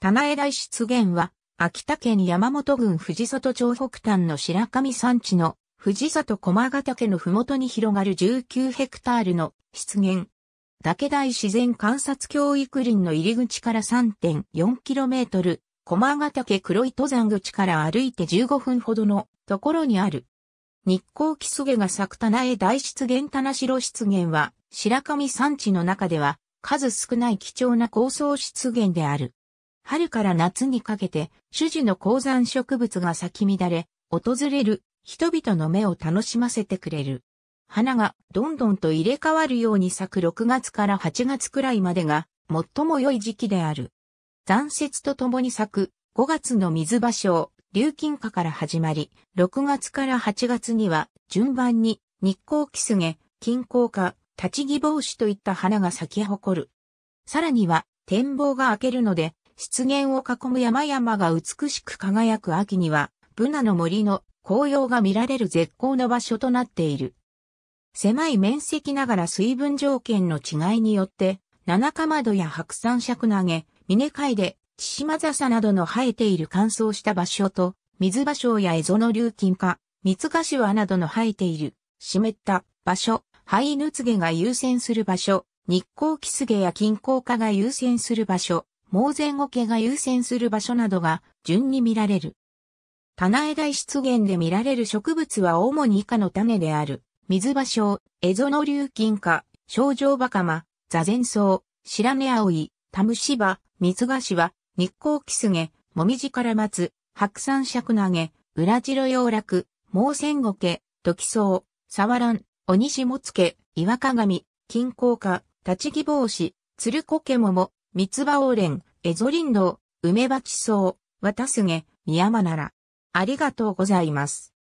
棚江大湿原は、秋田県山本郡藤里町北端の白神山地の藤里駒ヶ岳の麓に広がる19ヘクタールの湿原。岳大自然観察教育林の入り口から 3.4km、駒ヶ岳黒い登山口から歩いて15分ほどのところにある。日光木スが咲く棚江大湿原棚城湿原は白神山地の中では数少ない貴重な高層湿原である。春から夏にかけて、種樹の高山植物が咲き乱れ、訪れる人々の目を楽しませてくれる。花がどんどんと入れ替わるように咲く6月から8月くらいまでが最も良い時期である。残雪とともに咲く5月の水場所、流金花から始まり、6月から8月には順番に日光キスゲ、金光花、立ち木帽子といった花が咲き誇る。さらには展望が明けるので湿原を囲む山々が美しく輝く秋には、ブナの森の紅葉が見られる絶好の場所となっている。狭い面積ながら水分条件の違いによって、七かまどや白山尺投げ、峰海で、千島笹などの生えている乾燥した場所と、水場所や蝦夷の流金化、シワなどの生えている、湿った場所、灰ヌツゲが優先する場所、日光キスゲや金光化が優先する場所、盲前桶が優先する場所などが順に見られる。棚枝湿原で見られる植物は主に以下の種である、水場症、エゾノリュウキン科、症状バカマ、座禅草、白根青い、タムシバ、水菓子は、日光キスゲ、もみじから松、白山尺投げ、裏白洋楽、盲線ゴケ、時草、サワラン、鬼しもつけ、岩鏡、金光花、立ち木帽子、鶴コケモ三つ葉オーレン、エゾリンドウ、梅鉢草、綿菅、げ、宮間なら。ありがとうございます。